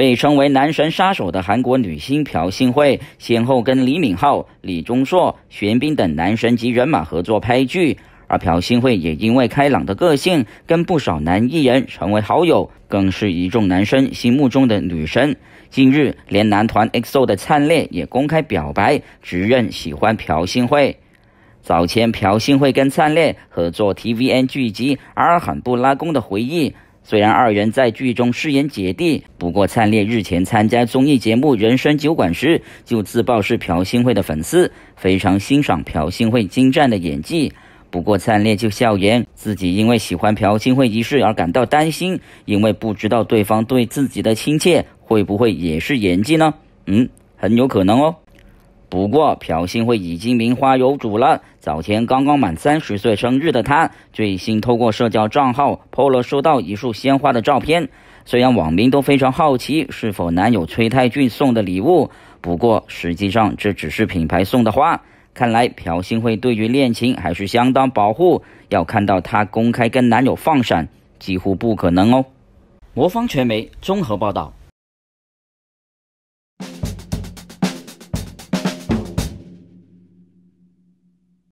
被称为“男神杀手”的韩国女星朴信惠，先后跟李敏镐、李钟硕、玄彬等男神级人马合作拍剧，而朴信惠也因为开朗的个性，跟不少男艺人成为好友，更是一众男生心目中的女神。近日，连男团 EXO 的灿烈也公开表白，直认喜欢朴信惠。早前，朴信惠跟灿烈合作 TVN 剧集《阿尔罕布拉宫的回忆》。虽然二人在剧中饰演姐弟，不过灿烈日前参加综艺节目《人生酒馆》时就自曝是朴信惠的粉丝，非常欣赏朴信惠精湛的演技。不过灿烈就笑言自己因为喜欢朴信惠一事而感到担心，因为不知道对方对自己的亲切会不会也是演技呢？嗯，很有可能哦。不过，朴信惠已经名花有主了。早前刚刚满三十岁生日的她，最新透过社交账号 p l 了收到一束鲜花的照片。虽然网民都非常好奇是否男友崔泰俊送的礼物，不过实际上这只是品牌送的花。看来朴信惠对于恋情还是相当保护，要看到她公开跟男友放闪，几乎不可能哦。魔方传媒综合报道。